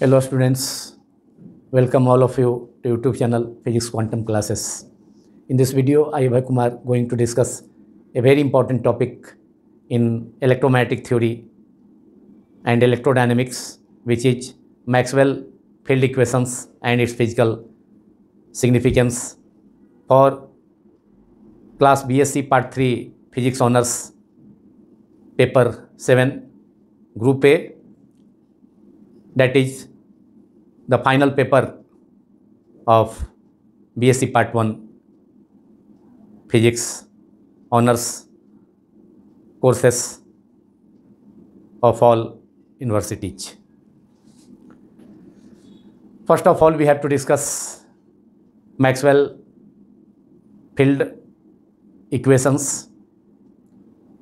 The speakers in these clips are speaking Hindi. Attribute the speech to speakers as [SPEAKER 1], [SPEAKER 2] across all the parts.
[SPEAKER 1] Hello students, welcome all of you to YouTube channel Physics Quantum Classes. In this video, I am Kumar going to discuss a very important topic in electromagnetic theory and electrodynamics which is Maxwell field equations and its physical significance for class BSc part 3 physics honors paper 7 group A that is the final paper of BSc Part 1 Physics Honours courses of all universities. First of all, we have to discuss Maxwell field equations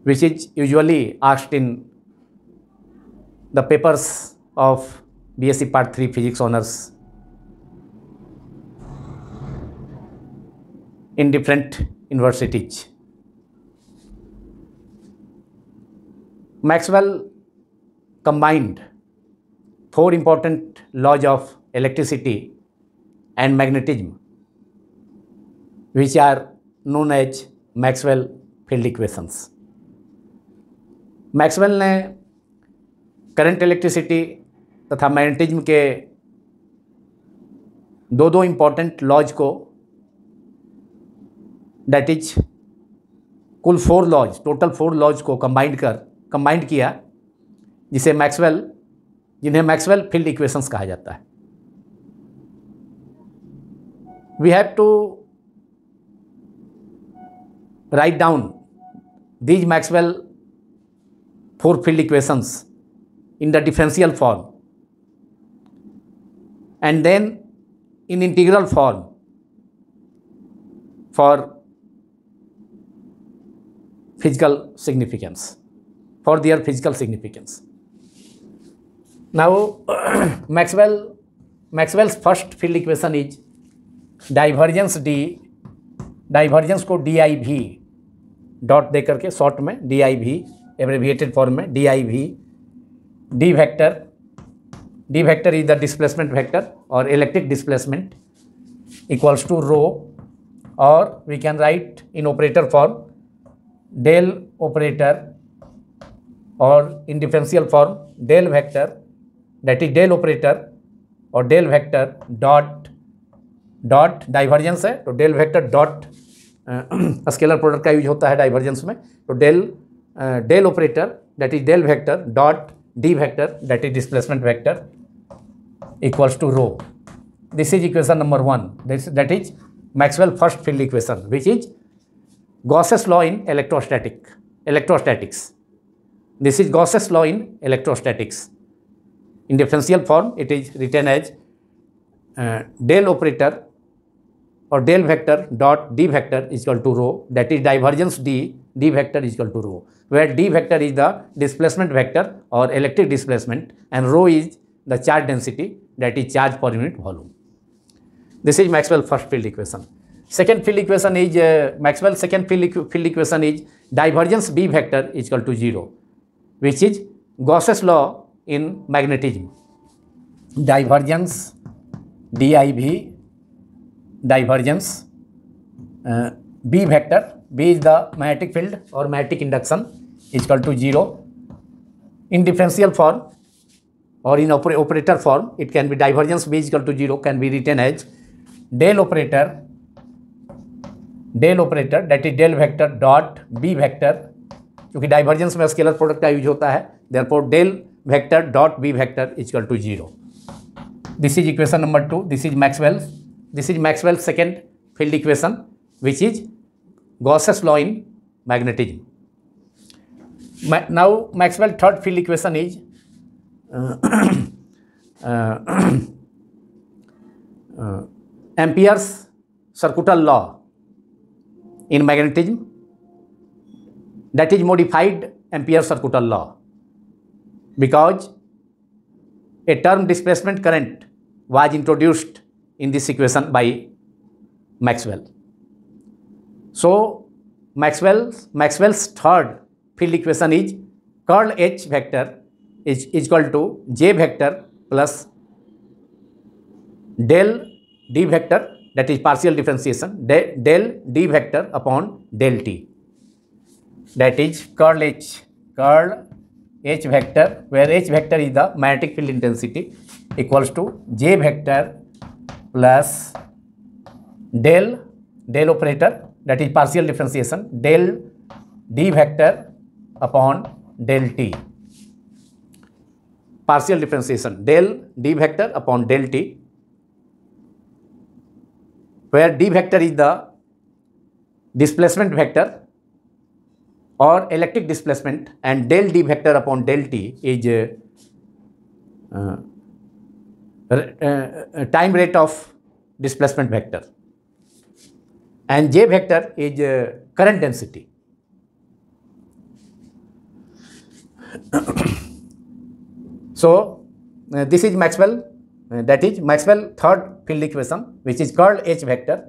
[SPEAKER 1] which is usually asked in the papers of BSc Part 3 Physics Honors in different universities. Maxwell combined four important laws of electricity and magnetism which are known as Maxwell field equations. Maxwell current electricity. तथा मैग्नेटिज्म के दो दो इम्पॉर्टेंट लॉज को डैट इज कुल four laws total four laws को कंबाइंड कर कंबाइंड किया जिसे मैक्सवेल जिन्हें मैक्सवेल फील्ड इक्वेशंस कहा जाता है we have to write down these Maxwell four field equations in the differential form and then in integral form for physical significance, for their physical significance. Now, Maxwell, Maxwell's first field equation is divergence d divergence को डी आई भी डॉट दे करके शॉर्ट में डी आई भी एब्रेविएटेड फॉर्म में D I V D vector D vector is the displacement vector और electric displacement equals to rho और we can write in operator form del operator और in differential form del vector that is del operator और del vector dot dot divergence है तो del vector dot scalar product का यूज होता है डाइवर्जेंस में तो del del operator that is del vector dot D vector that is displacement vector equals to rho. This is equation number 1. This, that is Maxwell first field equation which is Gauss's law in electrostatic, electrostatics. This is Gauss's law in electrostatics. In differential form it is written as uh, del operator or del vector dot d vector is equal to rho that is divergence d d vector is equal to rho where d vector is the displacement vector or electric displacement and rho is the charge density that is charge per unit volume. This is Maxwell first field equation. Second field equation is uh, Maxwell second field, equ field equation is divergence B vector is equal to 0 which is Gauss's law in magnetism. Divergence DIV divergence uh, B vector B is the magnetic field or magnetic induction is equal to 0 in differential form और in operator form it can be divergence B is equal to zero can be written as del operator del operator that is del vector dot B vector क्योंकि डाइवर्जेंस में स्केलर प्रोडक्ट का यूज होता है therefore del vector dot B vector is equal to zero this is equation number two this is Maxwell this is Maxwell second field equation which is Gauss's law in magnetism now Maxwell third field equation is Ampere's circuital law in magnetism that is modified Ampere circuital law because a term displacement current was introduced in this equation by Maxwell so Maxwell Maxwell's third field equation is curl H vector is equal to J vector plus del D vector that is partial differentiation del D vector upon del T that is curl H curl H vector where H vector is the magnetic field intensity equals to J vector plus del del operator that is partial differentiation del D vector upon del T partial differentiation del d vector upon del t where d vector is the displacement vector or electric displacement and del d vector upon del t is uh, uh, uh, uh time rate of displacement vector and j vector is uh, current density So, uh, this is Maxwell uh, that is Maxwell third field equation which is curl H vector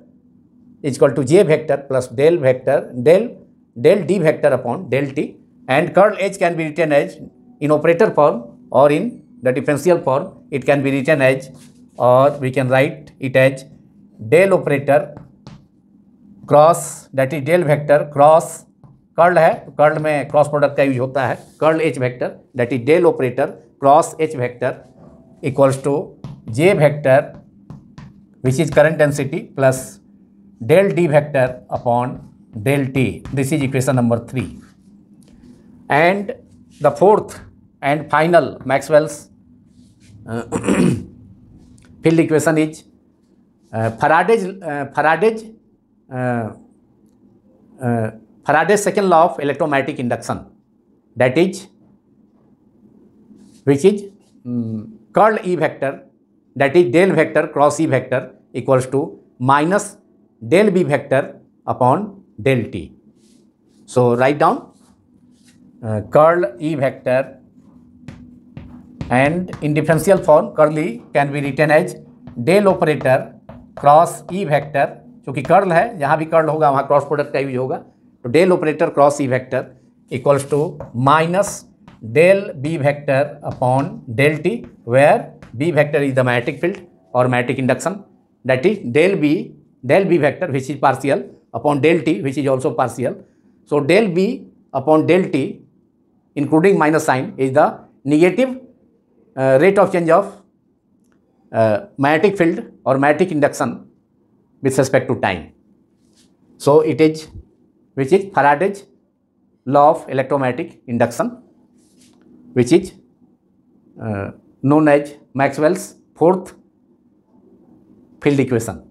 [SPEAKER 1] is equal to J vector plus del vector del del D vector upon del T and curl H can be written as in operator form or in the differential form it can be written as or we can write it as del operator cross that is del vector cross curl है कर्ल में क्रॉस प्रोडक्ट का यूज होता है curl H vector that is del operator cross H vector equals to J vector which is current density plus del D vector upon del T this is equation number three and the fourth and final Maxwell's field equation is Faraday's Faraday's Faraday's second law of electromagnetic induction that is which is curl E vector that is del vector cross E vector equals to minus del B vector upon del T so write down curl E vector and in differential form curl E can be return as del operator cross E vector क्योंकि कर्ल है जहाँ भी कर्ल होगा वहाँ क्रॉस प्रोडक्ट का यूज होगा तो del operator cross E vector equals to minus del B vector upon del T where B vector is the magnetic field or magnetic induction that is del B, del B vector which is partial upon del T which is also partial. So, del B upon del T including minus sign is the negative uh, rate of change of uh, magnetic field or magnetic induction with respect to time. So, it is which is Faraday's law of electromagnetic induction which is uh, known as Maxwell's fourth field equation.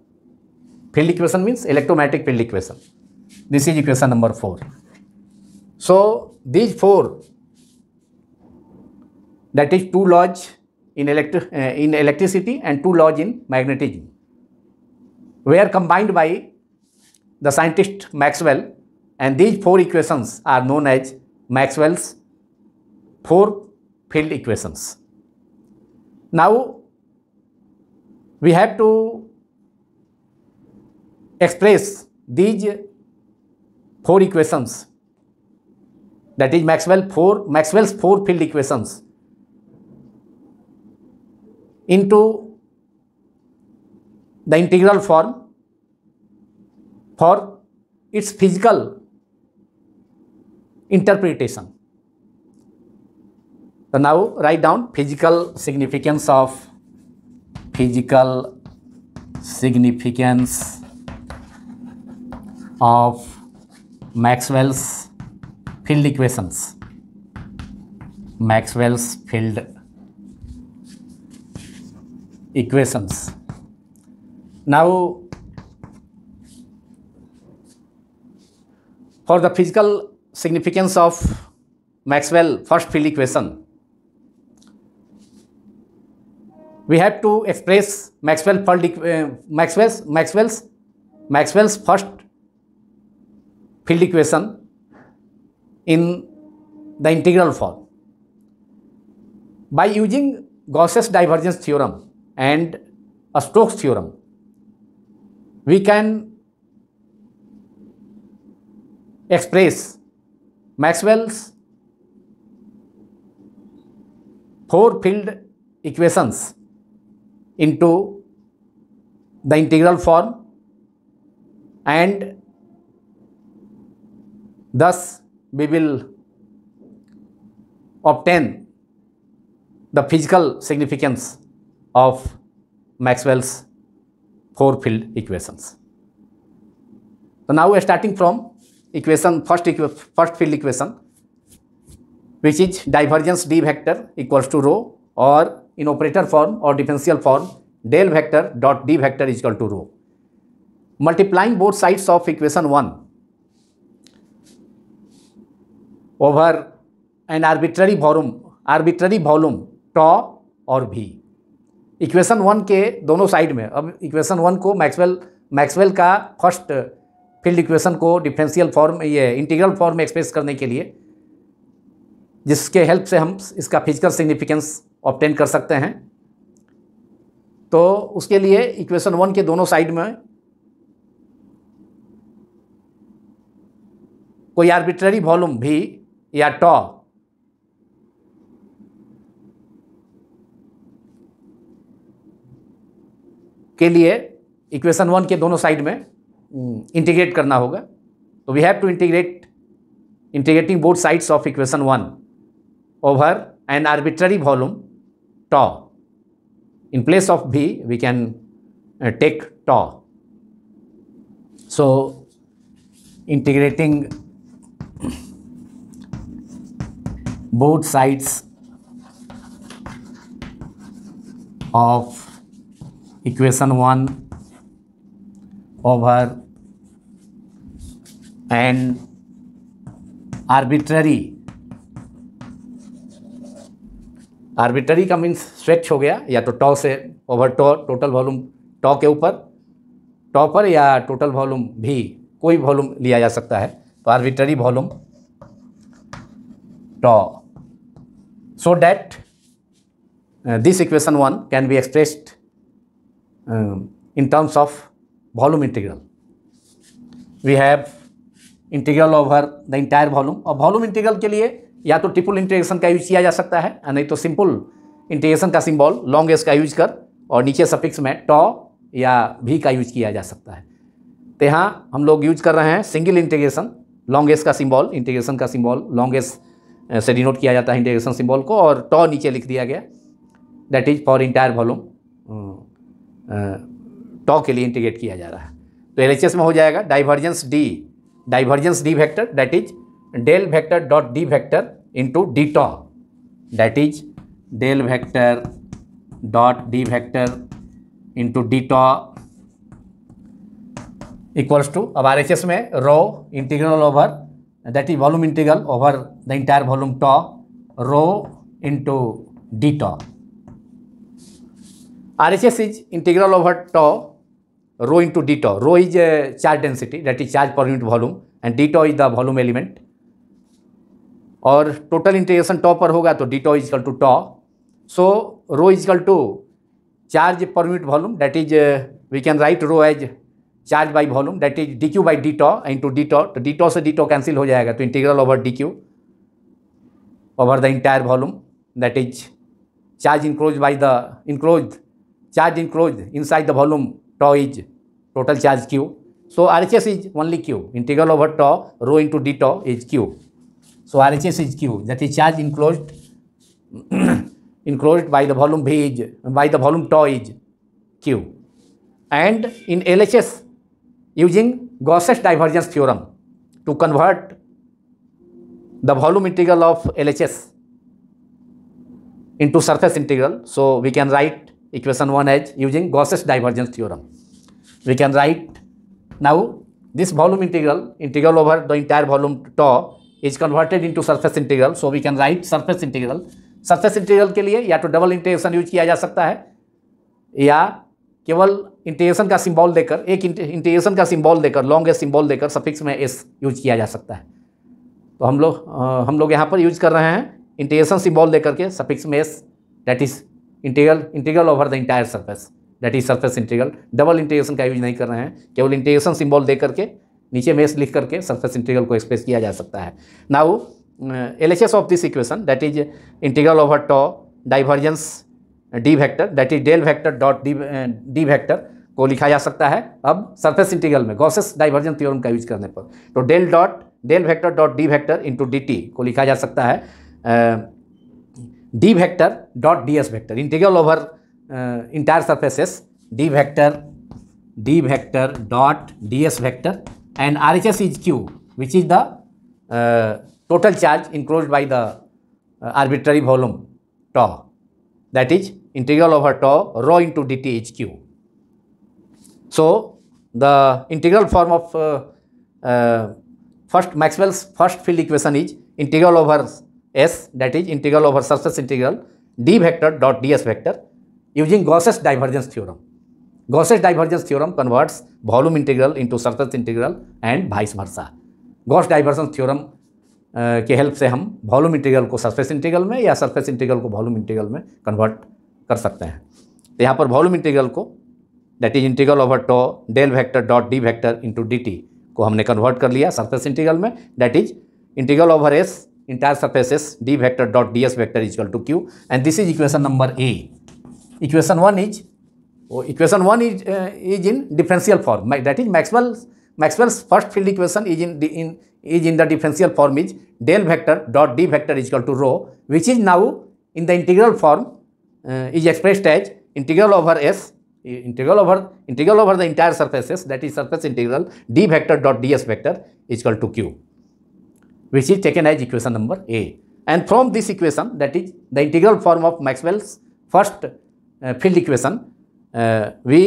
[SPEAKER 1] Field equation means electromagnetic field equation. This is equation number 4. So, these four that is two laws in, electri uh, in electricity and two laws in magnetism were combined by the scientist Maxwell and these four equations are known as Maxwell's four field equations. Now, we have to express these four equations that is Maxwell four, Maxwell's four field equations into the integral form for its physical interpretation. So now write down physical significance of physical significance of Maxwell's field equations. Maxwell's field equations. Now, for the physical significance of Maxwell first field equation, we have to express uh, Maxwell's Maxwell's Maxwell's first field equation in the integral form by using Gauss's divergence theorem and a Stokes theorem we can express Maxwell's four field equations into the integral form and thus we will obtain the physical significance of Maxwell's four field equations. So now we are starting from equation first, equ first field equation which is divergence d vector equals to rho or in operator form और differential form del vector dot D vector is equal to rho multiplying both sides of equation one over an arbitrary volume arbitrary volume tau और भी इक्वेशन वन के दोनों साइड में अब इक्वेशन वन को मैक्सवेल मैक्सवेल का फर्स्ट फील्ड इक्वेशन को डिफरेंशियल फॉर्म ये इंटीग्रल फॉर्म में एक्सप्रेस करने के लिए जिसके हेल्प से हम इसका फिजिकल सिग्निफिकेंस ऑप्टेन कर सकते हैं तो उसके लिए इक्वेशन वन के दोनों साइड में कोई आर्बिट्ररी वॉल्यूम भी या टॉ के लिए इक्वेशन वन के दोनों साइड में इंटीग्रेट हम्म, करना होगा तो we have to integrate integrating both sides of equation one over an arbitrary volume tau. In place of b, we can uh, take tau. So, integrating both sides of equation 1 over n arbitrary arbitrary का मीन्स स्ट्रेच हो गया या तो टॉ से over tau total volume tau के ऊपर टॉ पर या टोटल वॉल्यूम भी कोई वॉल्यूम लिया जा सकता है तो arbitrary volume tau so that this equation one can be expressed in terms of volume integral we have integral over the entire volume और वॉल्यूम इंटीग्रल के लिए या तो ट्रिपल इंटीग्रेशन का यूज किया जा सकता है नहीं तो सिंपल इंटीग्रेशन का सिंबल लॉन्ग एस का यूज कर और नीचे सफिक्स में टॉ या भी का यूज किया जा सकता है तो यहाँ हम लोग यूज कर रहे हैं सिंगल इंटीग्रेशन लॉन्ग एस का सिंबल इंटीग्रेशन का सिंबल लॉन्ग एस से डिनोट किया जाता है इंटीग्रेशन सिंबल को और टॉ नीचे लिख दिया गया that is for entire volume tau के लिए इंटीग्रेट किया जा रहा है तो एल में हो जाएगा divergence D divergence D vector that is del vector dot D vector into D tau that is del vector dot D vector into D tau equals to अब आर एच एस में rho integral over that is volume integral over the entire volume tau rho into D tau R is integral over tau rho into D tau rho is charge density that is charge per unit volume and D tau is the volume element और टोटल इंटीग्रेशन टॉ पर होगा तो D tau is equal to tau so rho is equal to charge per unit volume that is we can write rho as charge by volume that is D Q by D tau into D tau तो डी टॉ से डी टॉ कैंसिल हो जाएगा तो integral over D Q over the entire volume that is charge enclose by the enclose charge enclose inside the volume tau is total charge q. So RHS is only Q integral over tau rho into D tau is Q So RHS is Q, that is charge enclosed enclosed by the volume V by the volume tau is Q. And in LHS, using Gauss's divergence theorem to convert the volume integral of LHS into surface integral. So we can write equation 1 as using Gauss's divergence theorem. We can write now this volume integral, integral over the entire volume tau is converted into surface integral so we can write surface integral surface integral के लिए या तो डबल इंटीग्रेशन यूज किया जा सकता है या केवल इंटीग्रेशन का सिंबल देकर एक इंटीग्रेशन का सिंबल देकर लॉन्गेस्ट सिंबल देकर सफिक्स में एस यूज किया जा सकता है तो हम लोग हम लोग यहाँ पर यूज कर रहे हैं इंटीग्रेशन सिंबल देकर के सफिक्स में S that is integral integral over the entire surface that is surface integral double integration का यूज नहीं कर रहे हैं केवल इंटीग्रेशन सिंबल दे करके नीचे मेस लिख करके सरफेस इंटीग्रल को एक्सप्रेस किया जा सकता है now L H S of this equation that is integral over tau divergence D vector that is del vector dot D D vector को लिखा जा सकता है अब सरफेस इंटीग्रल में गॉसेस डाइवर्जन थ्योरम का यूज करने पर तो del dot del vector dot D vector into D T को लिखा जा सकता है D vector dot D S vector integral over entire surfaces D vector D vector dot D S vector and RHS is Q, which is the uh, total charge enclosed by the uh, arbitrary volume tau. That is integral over tau rho into dt is Q. So, the integral form of uh, uh, first Maxwell's first field equation is integral over S that is integral over surface integral d vector dot ds vector using Gauss's divergence theorem. Gauss's divergence theorem converts volume integral into surface integral and vice versa Gauss divergence theorem के हेल्प से हम वॉल्यूम इंटीग्रल को सरफेस इंटीग्रल में या सरफेस इंटीग्रल को वॉल्यूम इंटीग्रल में कन्वर्ट कर सकते हैं तो यहाँ पर वॉल्यूम इंटीग्रल को that is integral over tau del vector dot D vector into D T को हमने कन्वर्ट कर लिया सरफेस इंटीग्रल में that is integral over S entire surface S D vector dot D S vector is equal to Q and this is equation number A equation one is Oh, equation 1 is, uh, is in differential form that is Maxwell's Maxwell's first field equation is in, in is in the differential form is del vector dot d vector is equal to rho which is now in the integral form uh, is expressed as integral over s integral over integral over the entire surfaces that is surface integral d vector dot ds vector is equal to q which is taken as equation number a and from this equation that is the integral form of maxwell's first uh, field equation uh, we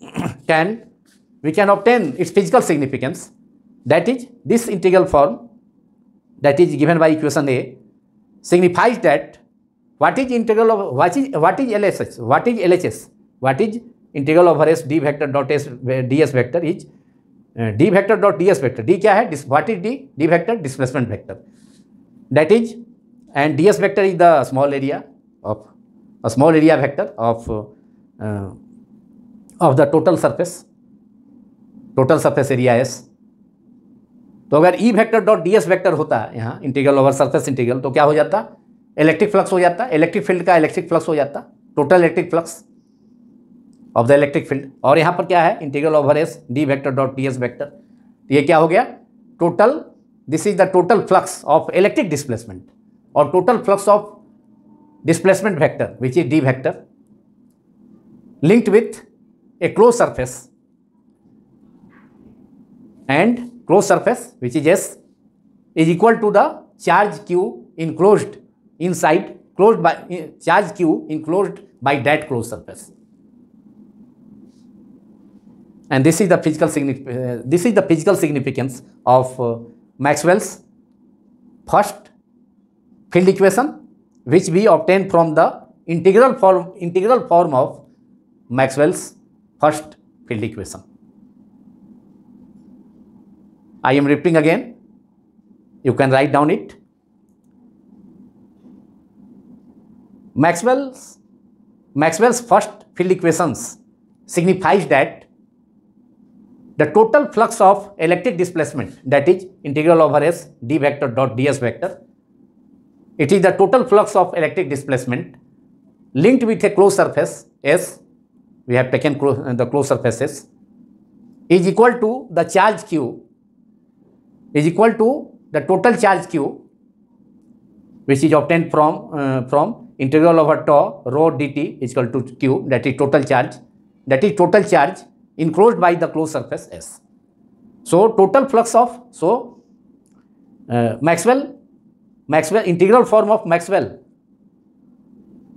[SPEAKER 1] can we can obtain its physical significance that is this integral form that is given by equation A signifies that what is integral of what is what is LHS what is LHS what is integral over S d vector dot S ds vector is uh, d vector dot ds vector d क्या है This what is d d vector displacement vector that is and ds vector is the small area of a small area vector of uh, of the total surface total surface area S तो अगर E vector dot D S vector होता यहाँ इंटीग्रल ओवर सरफेस इंटीग्रल तो क्या हो जाता इलेक्ट्रिक फ्लक्स हो जाता इलेक्ट्रिक फील्ड का इलेक्ट्रिक फ्लक्स हो जाता total electric flux of the electric field और यहाँ पर क्या है integral over S D vector dot D S तो ये क्या हो गया total this is the total flux of electric displacement और total flux of displacement vector which is D vector linked with a closed surface and closed surface which is S is equal to the charge Q enclosed inside closed by eh, charge Q enclosed by that closed surface. And this is the physical uh, this is the physical significance of uh, Maxwell's first field equation which we obtain from the integral form integral form of Maxwell's first field equation. I am repeating again. You can write down it. Maxwell's, Maxwell's first field equations signifies that the total flux of electric displacement that is integral over s d vector dot ds vector. It is the total flux of electric displacement linked with a closed surface S we have taken clo the closed surfaces, is equal to the charge Q, is equal to the total charge Q, which is obtained from, uh, from integral over tau rho dt is equal to Q, that is total charge, that is total charge enclosed by the closed surface S. So, total flux of, so uh, Maxwell, Maxwell, integral form of Maxwell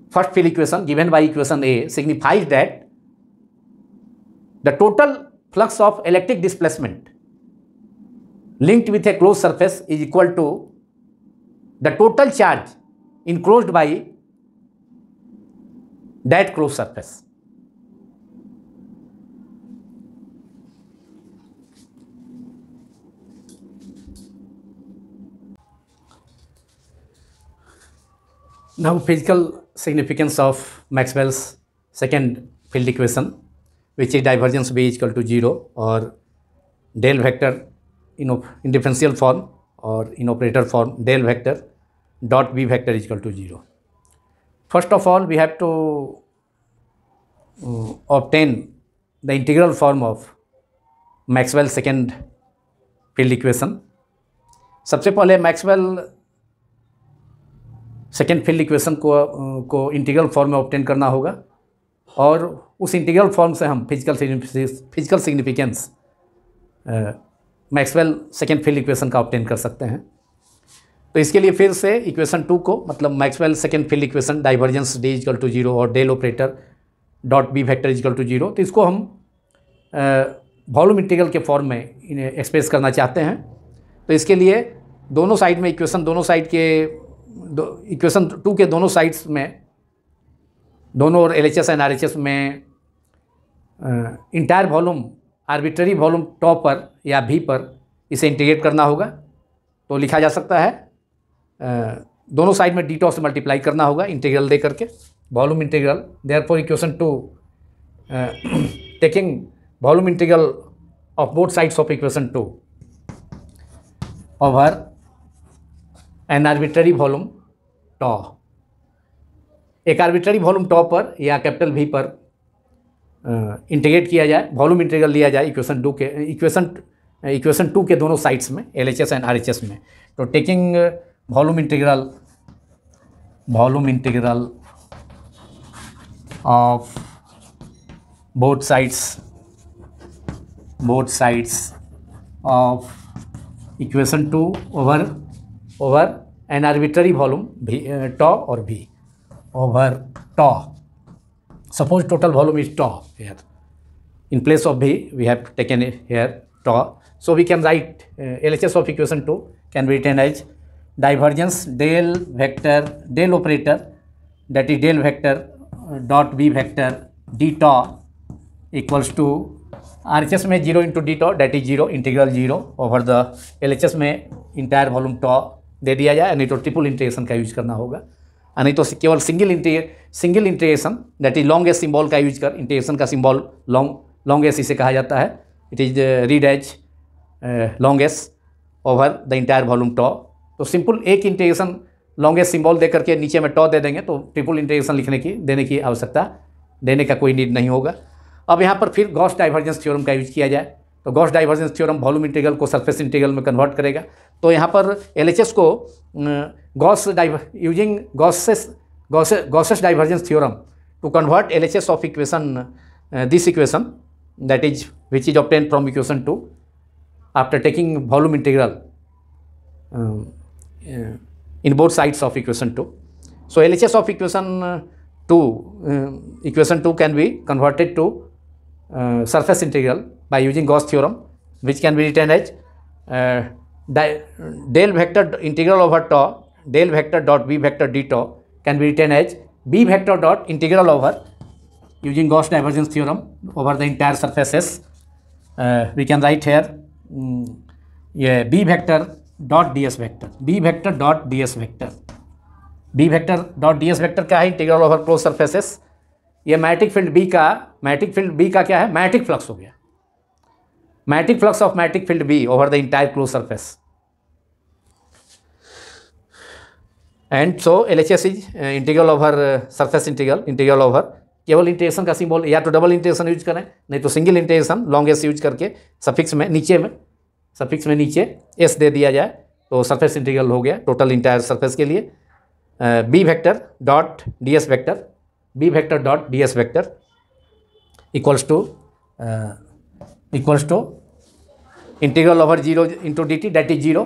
[SPEAKER 1] first field equation given by equation A signifies that the total flux of electric displacement linked with a closed surface is equal to the total charge enclosed by that closed surface. Now physical significance of Maxwell's second field equation. Which is divergence B is equal to zero और del vector in in differential form और in operator form del vector dot B vector is equal to zero first of all we have to obtain the integral form of Maxwell second field equation सबसे पहले मैक्सवेल सेकेंड फील्ड इक्वेशन को uh, को इंटीग्रल फॉर्म में ऑप्टेन करना होगा और उस इंटीग्रल फॉर्म से हम physical physical significance Maxwell second field equation का ऑप्टेन कर सकते हैं तो इसके लिए फिर से इक्वेशन टू को मतलब Maxwell second field equation divergence D is equal to zero और del operator dot B vector is equal to zero तो इसको हम वॉल्यूम इंटीग्रल के फॉर्म में एक्सप्रेस करना चाहते हैं तो इसके लिए दोनों साइड में इक्वेशन दोनों साइड के दो इक्वेशन टू के दोनों साइड्स में दोनों और L H S and R H S में entire volume arbitrary volume tau पर या भी पर इसे इंटीग्रेट करना होगा तो लिखा जा सकता है आ, दोनों साइड में डी टॉप से मल्टीप्लाई करना होगा इंटीग्रल दे करके volume integral therefore equation two taking volume integral of both sides of equation two over an arbitrary volume tau एक आर्बिट्री वॉल्यूम टॉप पर या कैपिटल वी पर इंटीग्रेट किया जाए वॉल्यूम इंटीग्रल लिया जाए इक्वेशन टू के इक्वेशन इक्वेशन टू के दोनों साइड्स में L H S and R H S में तो taking volume integral volume integral of both sides both sides of equation two over over an arbitrary volume भी टॉप और भी over tau. Suppose total volume is tau here. In place of V, we have taken it here tau. So we can write uh, LHS of equation 2 can be written as divergence del vector, del operator that is del vector uh, dot V vector d tau equals to RHS में zero into D tau that is zero integral zero over the LHS में इंटायर वॉल्यूम टॉ दे दिया जाए नहीं तो ट्रिपल इंटीग्रेशन का यूज करना होगा नहीं तो केवल सिंगल इंटीग single integration that is long S symbol का यूज कर इंटीग्रेशन का सिम्बॉल लॉन्ग लॉन्गेस्ट इसे कहा जाता है it is read as long S over the entire volume tau तो सिंपल एक इंटीग्रेशन लॉन्गेस्ट सिंबल दे करके नीचे में टॉ दे देंगे तो ट्रिपल इंटीग्रेशन लिखने की देने की आवश्यकता देने का कोई नीड नहीं होगा अब यहाँ पर फिर गॉस डाइवर्जेंस थ्योरम का यूज किया जाए तो Gauss divergence theorem volume integral को सरफेस इंटीग्रल में कन्वर्ट करेगा तो यहाँ पर एल को uh, Gauss using Gauss's, Gauss, Gauss's divergence theorem to convert LHS of equation, uh, this equation that is which is obtained from equation 2 after taking volume integral um, uh, in both sides of equation 2. So, LHS of equation uh, 2, uh, equation 2 can be converted to uh, surface integral by using Gauss theorem which can be written as uh, del vector integral over tau del vector dot b vector d tau can be written as b vector dot integral over using Gauss divergence theorem over the entire surfaces. Uh, we can write here um, yeah, b vector dot ds vector, b vector dot ds vector. b vector dot D S vector क्या है इंटीग्रल ओवर क्लोज सर्फेसेस ये मैटिक फील्ड बी का मैटिक फील्ड बी का क्या है मैटिक फ्लक्स हो गया magnetic flux of magnetic field B over the entire close surface and so L H S is integral over surface integral integral over केवल इंटीग्रेशन का सिंबल या तो डबल इंटीग्रेशन यूज करें नहीं तो सिंगल इंटीग्रेशन लॉन्गेस्ट यूज करके सफिक्स में नीचे में सफिक्स में नीचे एस दे दिया जाए तो सरफेस इंटीग्रल हो गया टोटल इंटायर सरफेस के लिए B vector dot D S vector B vector dot D S vector equals to equals to integral over zero into D T that is zero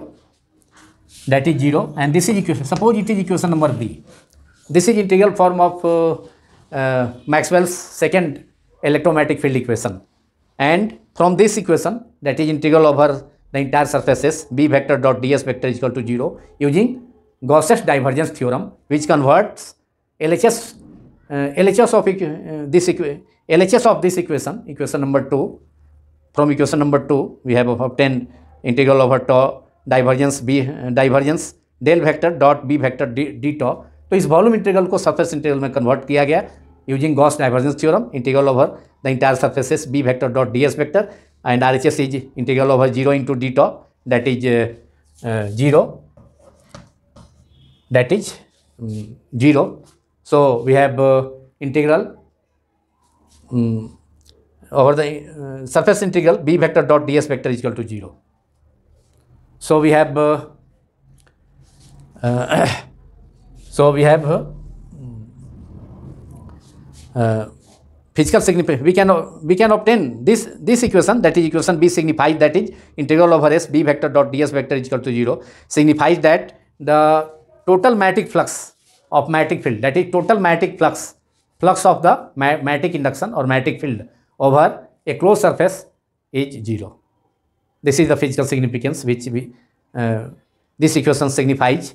[SPEAKER 1] that is 0 and this is equation suppose it is equation number b this is integral form of uh, uh, maxwell's second electromagnetic field equation and from this equation that is integral over the entire surfaces b vector dot ds vector is equal to 0 using Gauss's divergence theorem which converts LHS uh, LHS of uh, this LHS of this equation equation number 2 from equation number 2 we have obtained integral over tau divergence B divergence del vector dot B vector D D tau तो इस वॉल्यूम इंटीग्रल को सरफेस इंटीग्रल में कन्वर्ट किया गया using Gauss divergence theorem integral over the entire surfaces B vector dot D S vector and R H S is integral over zero into D tau that is zero that is zero so we have integral over the surface integral B vector dot D S vector dot to zero So we have uh, uh, so we have uh, uh physical significance. We can we can obtain this this equation that is equation B signifies that is integral over S B vector dot ds vector is equal to zero signifies that the total magnetic flux of magnetic field that is total magnetic flux flux of the magnetic induction or magnetic field over a closed surface is zero. This is the physical significance which we, uh, this equation signifies.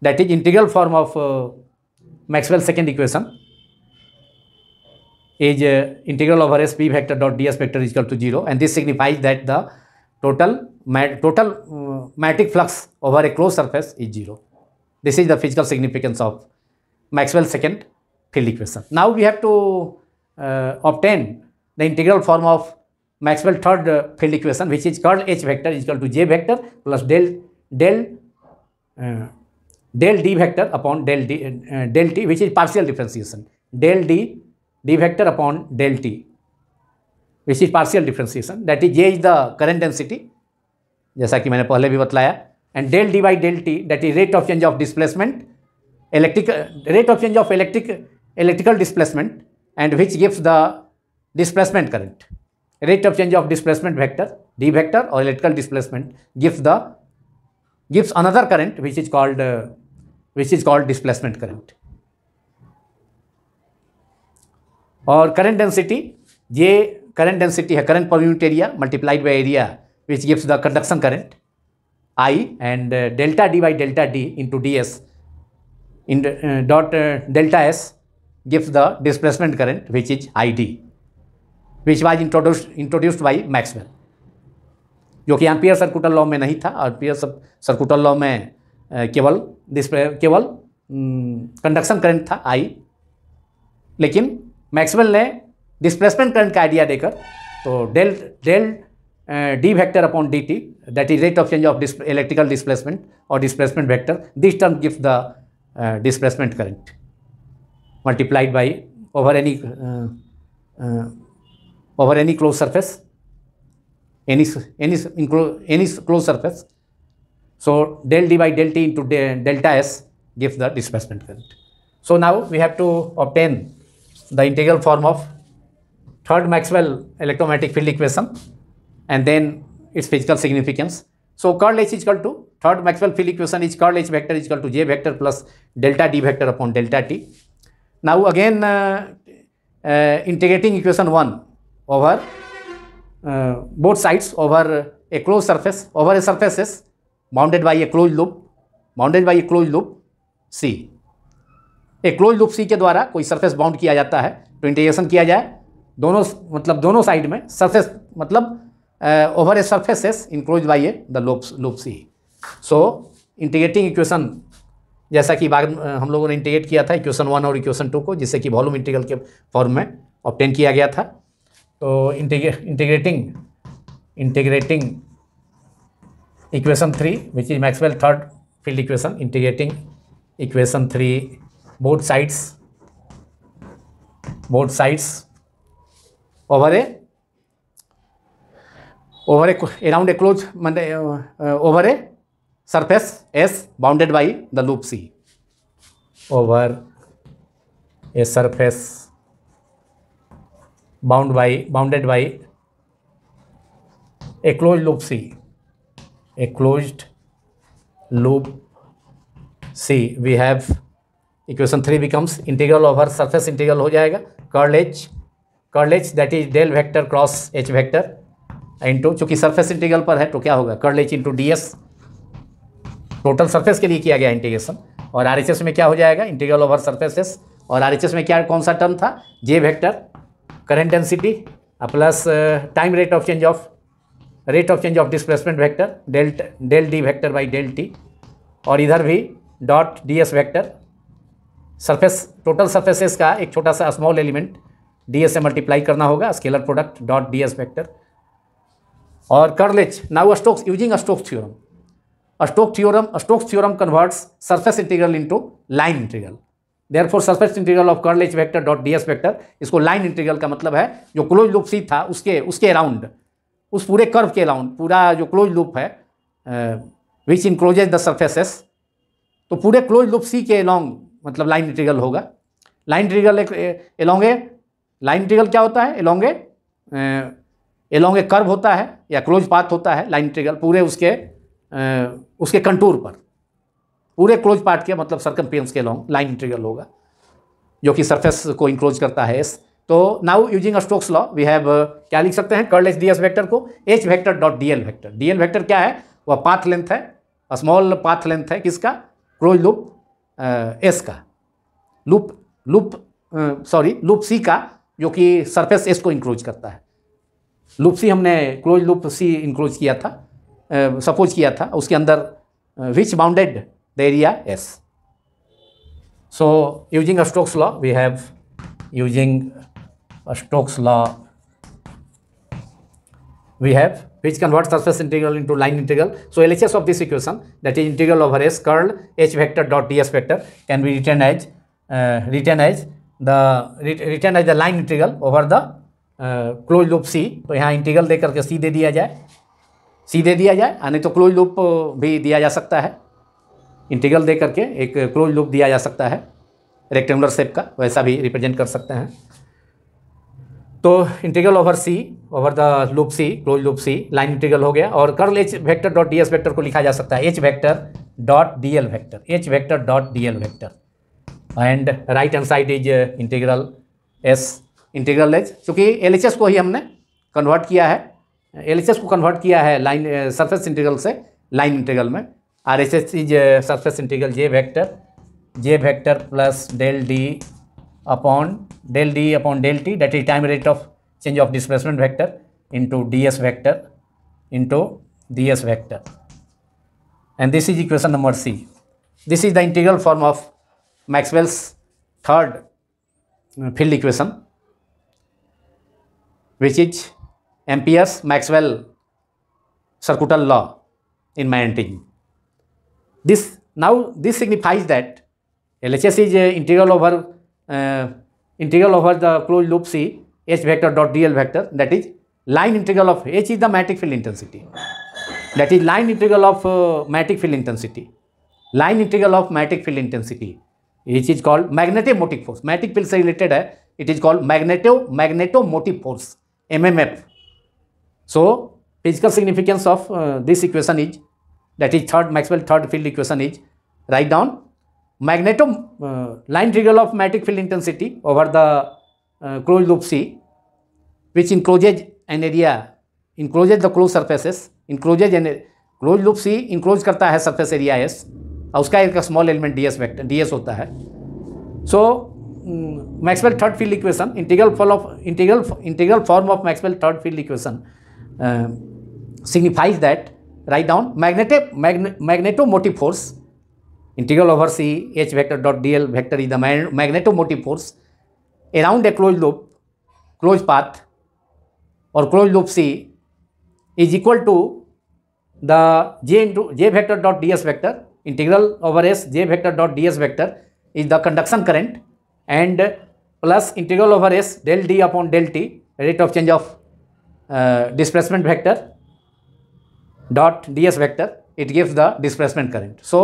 [SPEAKER 1] That is integral form of uh, Maxwell's second equation is uh, integral over S p vector dot ds vector is equal to 0 and this signifies that the total total uh, magnetic flux over a closed surface is 0. This is the physical significance of Maxwell's second field equation. Now we have to uh, obtain the integral form of Maxwell third field equation which is curl H vector is equal to J vector plus del del del D vector upon del D del T which is partial differentiation del D D vector upon del T which is partial differentiation that is J is the current density जैसा कि मैंने पहले भी बतलाया and del D by del T that is rate of change of displacement electrical rate of change of electric electrical displacement and which gives the displacement current rate of change of displacement vector D vector और electrical displacement gives the gives another current which is called which is called displacement current और करंट डेंसिटी ये करंट डेंसिटी है current per unit area multiplied by area which gives the conduction current I and delta D by delta D into D S in dot delta S gives the displacement current which is I D which was introduced introduced by Maxwell जो कि एम्पियर सर्कुटल लॉ में नहीं था और पियर सर्कुटल लॉ में केवल केवल कंडक्शन करंट था आई लेकिन मैक्सवेल ने डिस्प्लेसमेंट करंट का आइडिया देकर तो del del D vector upon D T that is rate of change of electrical displacement और displacement vector this term gives the displacement current multiplied by over any over any closed surface, any, any, any closed surface. So del D by del T into de, delta S gives the displacement current. So now we have to obtain the integral form of third Maxwell electromagnetic field equation and then its physical significance. So curl H is equal to third Maxwell field equation is curl H vector is equal to J vector plus delta D vector upon delta T. Now again uh, uh, integrating equation 1 over uh, both sides over a closed surface over a surfaces bounded by a closed loop bounded by a closed loop C a एक क्लोज लूप सी के द्वारा कोई सरफेस बाउंड किया जाता है तो इंटीग्रेशन किया जाए दोनों मतलब दोनों साइड में सरफेस मतलब over a surfaces enclosed by a the loop loop c so integrating equation जैसा कि बाद uh, हम लोगों ने इंटीग्रेट किया था इक्वेशन वन और इक्वेशन टू को जिससे कि वॉल्यूम इंटीग्रल के फॉर्म में ऑप्टेन किया गया था तो integrate integrating integrating equation three which is Maxwell third field equation integrating equation three both sides both sides over a over a around a close मैंने over a surface S bounded by the loop C over a surface bound by bounded by a closed loop C. A closed loop C. We have equation three becomes integral over surface integral हो जाएगा curl h curl h that is del vector cross h vector into चूँकि surface integral पर है तो क्या होगा curl h into ds total surface के लिए किया गया इंटीग्रेशन और आरएचएस में क्या हो जाएगा इंटीग्रल ओवर सरफेसेस और आरएचएस में क्या कौन सा टर्म था J vector current density uh, plus uh, time rate of change of rate of change of displacement vector del del d vector by del t और इधर भी dot D S vector surface total surfaces का एक छोटा सा स्मॉल एलिमेंट डी एस से मल्टीप्लाई करना होगा scalar product dot D S vector और curl H now Stokes using Stokes theorem Stoke theorem Stokes theorem converts surface integral into line integral therefore surface integral of curl H vector dot D S vector इसको लाइन इंटीग्रल का मतलब है जो क्लोज लूप सी था उसके उसके अराउंड उस पूरे कर्व के अराउंड पूरा जो क्लोज लूप है विच इनक्लोजेज द सर्फेसेस तो पूरे क्लोज लूप सी के अलॉन्ग मतलब लाइन इंटीग्रल होगा लाइन इंटीग्रल एक एलोंगे लाइन इंटीग्रल क्या होता है एलोंगे एलोंगे एलोंग ए कर्व होता है या क्लोज पाथ होता है लाइन इंटीग्रल पूरे उसके उसके कंटूर पर पूरे क्लोज पार्ट के मतलब सरकम के लॉन्ग लाइन इंटीग्रल होगा जो कि सरफेस को इंक्लोज करता है एस तो now using Stokes law we have क्या लिख सकते हैं curl H D S vector को H vector dot D L vector D L vector क्या है वह पाथ लेंथ है स्मॉल पाथ लेंथ है किसका क्लोज लूप एस का loop loop sorry loop C का जो कि सरफेस एस को इंक्लोज करता है लूप सी हमने क्लोज लूप सी इंक्लोज किया था सपोज uh, किया था उसके अंदर which uh, bounded the area S. So using a Stokes law, we have using a Stokes law, we have which converts surface integral into line integral. So LHS of this equation that is integral over S curl H vector dot ds vector can be written as uh, written as the written as the line integral over the close loop C तो यहाँ इंटीग्रल दे करके सी दे दिया जाए सी दे दिया जाए यानी तो क्लोज लूप भी दिया जा सकता है इंटीग्रल दे करके एक क्लोज लुक दिया जा सकता है रेक्टेंगुलर शेप का वैसा भी रिप्रेजेंट कर सकते हैं तो integral over C over the loop C close loop C line integral हो गया और curl H vector dot D S vector को लिखा जा सकता है H vector dot D L vector H vector dot D L vector and right hand side is integral S integral H चूंकि एल एच एस को ही हमने कन्वर्ट किया है एल एच एस को कन्वर्ट किया है लाइन सरफेस इंटीग्रल से लाइन इंटीग्रल में RHS is a surface integral J vector, J vector plus del D upon del D upon del T that is time rate of change of displacement vector into ds vector into ds vector. And this is equation number C. This is the integral form of Maxwell's third uh, field equation which is Ampere's Maxwell circuital law in my Manting. This now this signifies that LHS is integral over uh, integral over the closed loop C H vector dot DL vector that is line integral of H is the magnetic field intensity that is line integral of uh, magnetic field intensity line integral of magnetic field intensity which is called magnetomotive force magnetic field se related uh, it is called magneto magnetomotive force mmf so physical significance of uh, this equation is that is third Maxwell third field equation is write down magneto uh, line integral of magnetic field intensity over the uh, closed loop C which encloses an area encloses the closed surfaces encloses an close loop C enclose करता है सरफेस एरिया एस और उसका एक small element D S vector D S होता है so Maxwell third field equation integral form of integral integral form of Maxwell third field equation signifies that write down magnetic magne, magnetomotive force integral over C H vector dot dl vector is the magnetomotive force around a closed loop closed path or closed loop C is equal to the J into J vector dot ds vector integral over S J vector dot ds vector is the conduction current and plus integral over S del D upon del T rate of change of uh, displacement vector dot ds vector it gives the displacement current so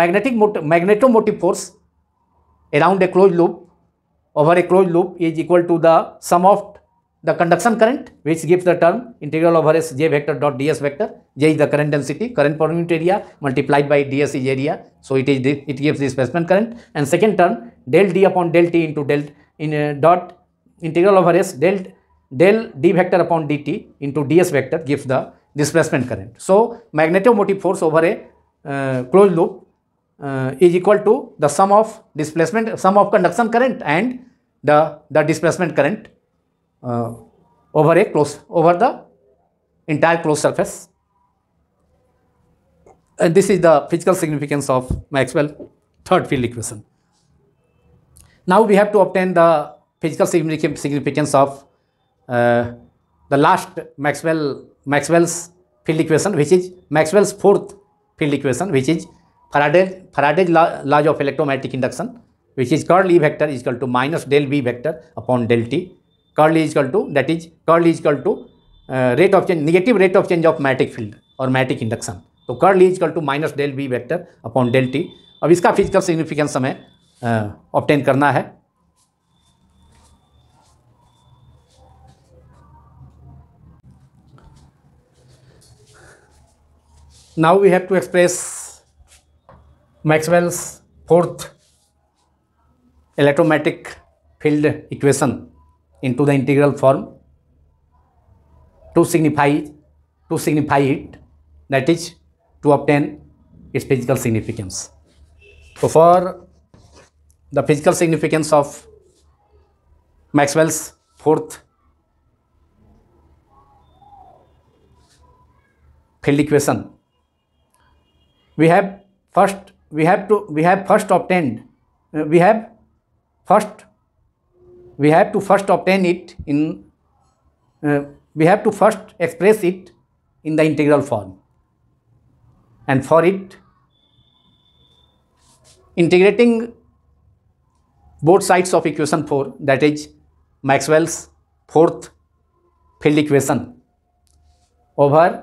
[SPEAKER 1] magnetic magnetomotive force around a closed loop over a closed loop is equal to the sum of the conduction current which gives the term integral over s j vector dot ds vector j is the current density current per unit area multiplied by ds is area so it is it gives displacement current and second term del d upon del t into del in uh, dot integral over s del del d vector upon dt into ds vector gives the displacement current. So, magnetomotive force over a uh, closed loop uh, is equal to the sum of displacement, sum of conduction current and the, the displacement current uh, over a closed, over the entire closed surface. And uh, this is the physical significance of Maxwell third field equation. Now we have to obtain the physical significance of uh, the last Maxwell Maxwell's field equation which is Maxwell's fourth field equation which is Faraday's Faraday's laws of electromagnetic induction which is curl E vector equal to minus del B vector upon del T curl equal to that is curl is equal to rate of change negative rate of change of magnetic field और मैटिक इंडक्शन तो curl is equal to minus del B vector upon del T अब इसका फिजिकल सिग्निफिकेंस हमें ऑप्टेन uh, करना है now we have to express Maxwell's fourth electromagnetic field equation into the integral form to signify to signify it that is to obtain its physical significance so for the physical significance of maxwell's fourth field equation we have first we have to we have first obtained uh, we have first we have to first obtain it in uh, we have to first express it in the integral form and for it integrating both sides of equation 4 that is Maxwell's fourth field equation over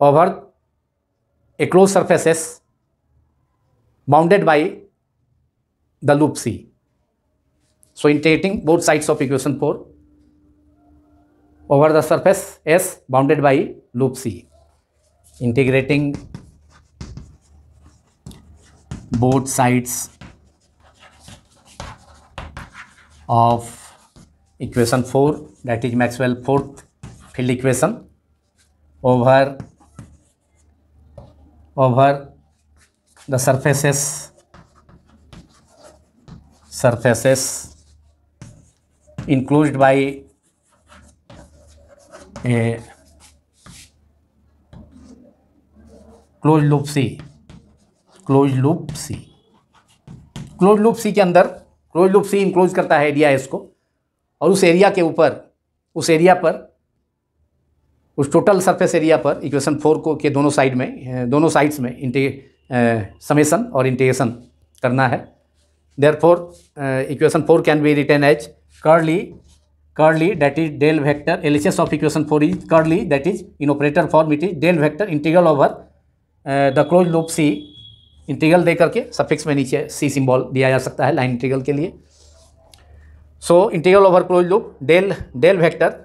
[SPEAKER 1] over a closed surface S bounded by the loop C. So integrating both sides of equation 4 over the surface S bounded by loop C. Integrating both sides of equation 4 that is Maxwell fourth field equation over over the surfaces surfaces enclosed by a close loop C close loop C close loop C के अंदर क्लोज लूप सी इंक्लोज करता है एरिया इसको और उस एरिया के ऊपर उस एरिया पर उस टोटल सरफेस एरिया पर इक्वेशन फोर को के दोनों साइड में दोनों साइड्स में इंटे समेसन और इंटीग्रेशन करना है therefore equation four can be return as curl E curl E that is del vector LHS of equation four is curl E that is in operator form it is del vector integral over the close loop C integral दे करके सफिक्स में नीचे सी सिंबल दिया जा सकता है लाइन इंटीग्रल के लिए so integral over close loop del del vector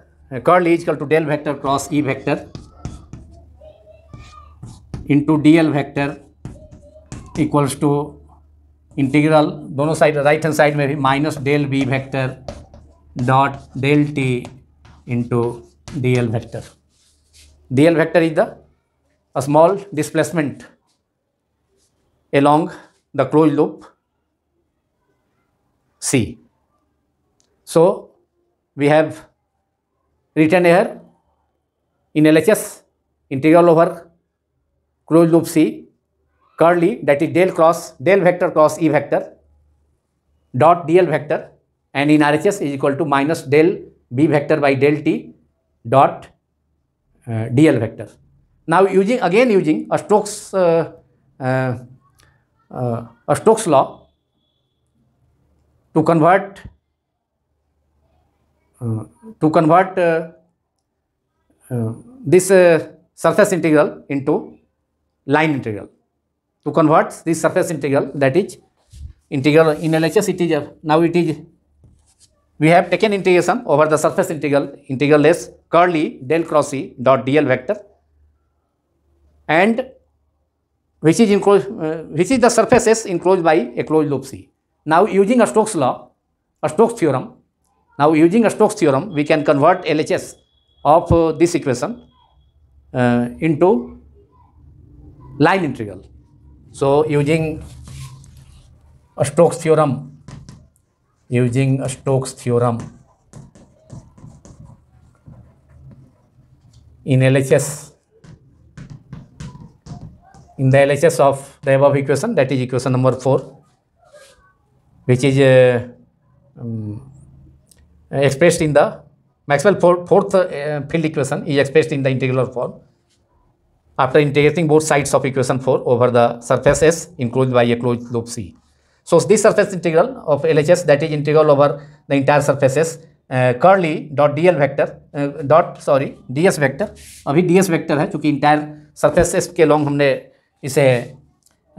[SPEAKER 1] curl e is equal to del vector cross e vector into dl vector equals to integral दोनों साइड राइट हैंड साइड में भी minus del B vector dot del T into D L vector D L vector is the small displacement along the closed loop C. So, we have written here in L H S integral over close loop C curl E that is del cross del vector cross E vector dot D L vector and in R H S is equal to minus del B vector by del T dot D L vector now using again using Stokes Stokes law to convert Uh, to convert uh, uh, this surface integral into line integral. To convert this surface integral that is integral in LHS it is now it is we have taken integration over the surface integral integral as curly del cross E dot dl vector and which is enclosed uh, which is the surface S enclosed by a closed loop C. Now using a Stokes law, a Stokes theorem now using a Stokes theorem, we can convert LHS of uh, this equation uh, into line integral. So using a Stokes theorem, using a Stokes theorem in LHS, in the LHS of the above equation, that is equation number 4, which is uh, um, expressed in the Maxwell fourth uh, field equation is expressed in the integral form. After integrating both sides of equation four over the surface S enclosed by a closed loop C. So this surface integral of LHS that is integral over the entire surface S uh, curly dot dl vector uh, dot sorry ds vector अभी ds vector है क्योंकि entire surface S के long हमने इसे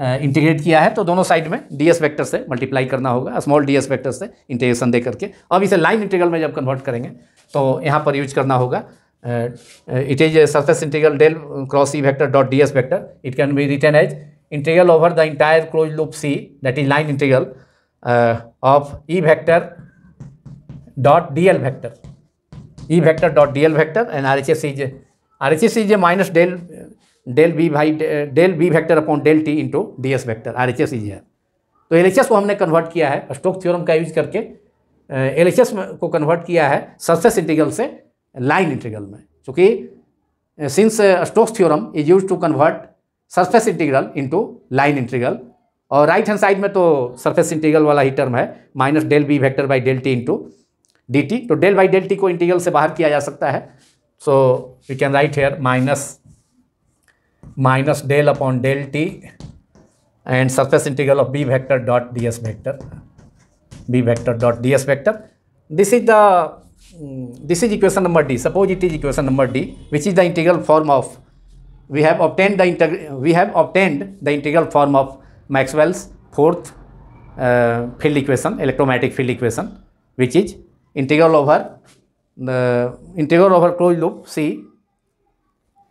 [SPEAKER 1] इंटीग्रेट किया है तो दोनों साइड में डी एस वैक्टर से मल्टीप्लाई करना होगा स्मॉल डी एस वैक्टर से इंटीग्रेशन दे करके अब इसे लाइन इंटीग्रल में जब कन्वर्ट करेंगे तो यहाँ पर यूज करना होगा it is surface integral del cross E vector dot D S vector it can be return as integral over the entire close loop C that is line integral of E vector dot D L vector E vector dot D L vector and R H S is R H S is minus del del B by del B vector upon del T into D S vector are H S is तो एल एच एस को हमने कन्वर्ट किया है स्टोक थ्योरम का यूज करके एल एच एस को कन्वर्ट किया है सरफेस इंटीग्रल से लाइन इंटीग्रल में चूँकि since Stokes theorem is use to convert surface integral into line integral और राइट हैंड साइड में तो सरफेस इंटीग्रल वाला ही टर्म है minus del B vector by del T into D T तो डेल बाई डेल टी को इंटीग्रल से बाहर किया जा सकता है so we can write here minus minus del upon del t and surface integral of b vector dot ds vector b vector dot ds vector. This is the mm, this is equation number d. Suppose it is equation number d, which is the integral form of we have obtained the integral we have obtained the integral form of Maxwell's fourth uh, field equation, electromagnetic field equation, which is integral over the uh, integral over closed loop C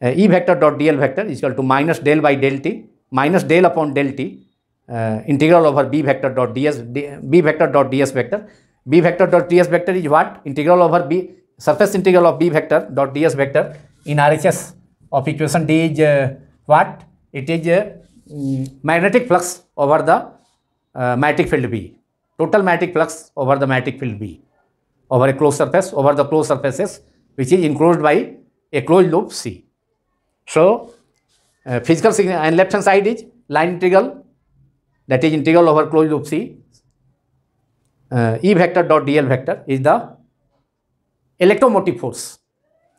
[SPEAKER 1] uh, E vector dot dl vector is equal to minus del by del t minus del upon del t uh, integral over B vector dot ds d, B vector dot ds vector. B vector dot ds vector is what? Integral over B surface integral of B vector dot ds vector in RHS of equation D is uh, what? It is uh, mm, magnetic flux over the uh, magnetic field B. Total magnetic flux over the magnetic field B over a closed surface over the closed surfaces which is enclosed by a closed loop C. So, uh, physical sign and left hand side is line integral that is integral over closed loop C. Uh, e vector dot dl vector is the electromotive force.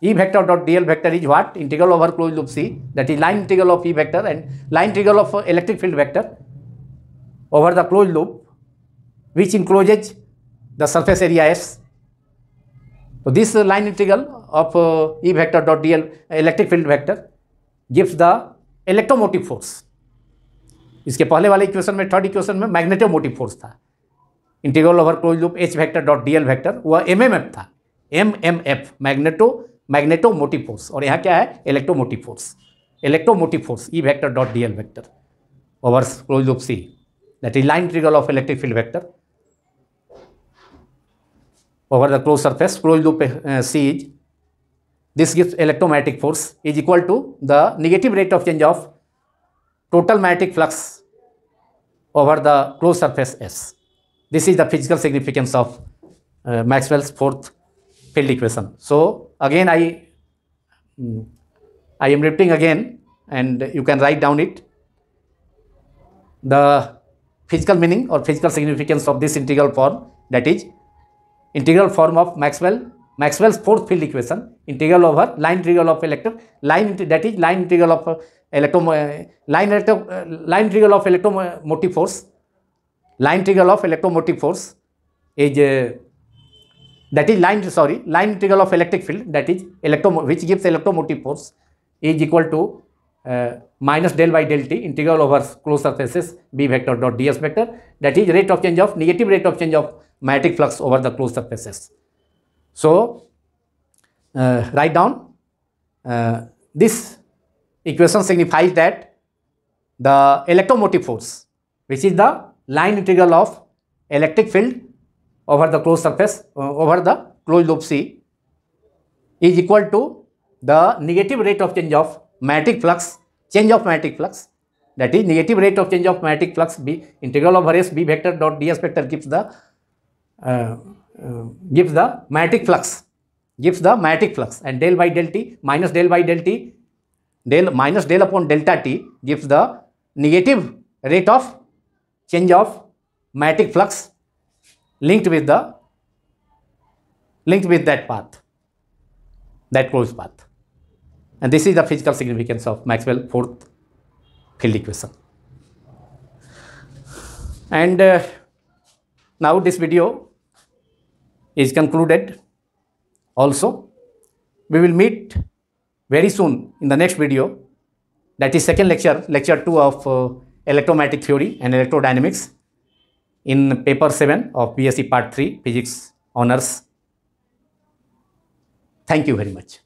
[SPEAKER 1] E vector dot dl vector is what? Integral over closed loop C that is line integral of E vector and line integral of uh, electric field vector over the closed loop which encloses the surface area S. So, this line integral of uh, E vector dot dl electric field vector gives the electromotive force इसके पहले वाले इक्वेशन में थर्ड इक्वेशन में मैग्नेटिव मोटिव फोर्स था integral over close loop H vector dot D L vector वह एम एम एफ था M M F magneto magneto motive force और यहाँ क्या है electromotive force electromotive force E vector dot D L vector over close loop C that is line integral of electric field vector over the close surface close loop C is This gives electromagnetic force is equal to the negative rate of change of total magnetic flux over the closed surface S. This is the physical significance of uh, Maxwell's fourth field equation. So again I, mm, I am repeating again and you can write down it. The physical meaning or physical significance of this integral form that is integral form of Maxwell Maxwell's fourth field equation integral over line integral of electric line that is line integral of electro line electro line integral of electro motive force line integral of electromotive force is that is line sorry line integral of electric field that is electro which gives electromotive force is equal to minus del by del T integral over close surfaces B vector dot D S vector that is rate of change of negative rate of change of magnetic flux over the close surfaces So, uh, write down uh, this equation signifies that the electromotive force which is the line integral of electric field over the closed surface uh, over the closed loop C is equal to the negative rate of change of magnetic flux change of magnetic flux that is negative rate of change of magnetic flux b integral over s b vector dot ds vector gives the uh, gives the magnetic flux, gives the magnetic flux and del by del t minus del by del t, del minus del upon delta t gives the negative rate of change of magnetic flux linked with the linked with that path, that closed path. And this is the physical significance of Maxwell fourth field equation. And uh, now this video is concluded also. We will meet very soon in the next video that is second lecture, lecture 2 of uh, electromagnetic theory and electrodynamics in paper 7 of PSE part 3 physics honors. Thank you very much.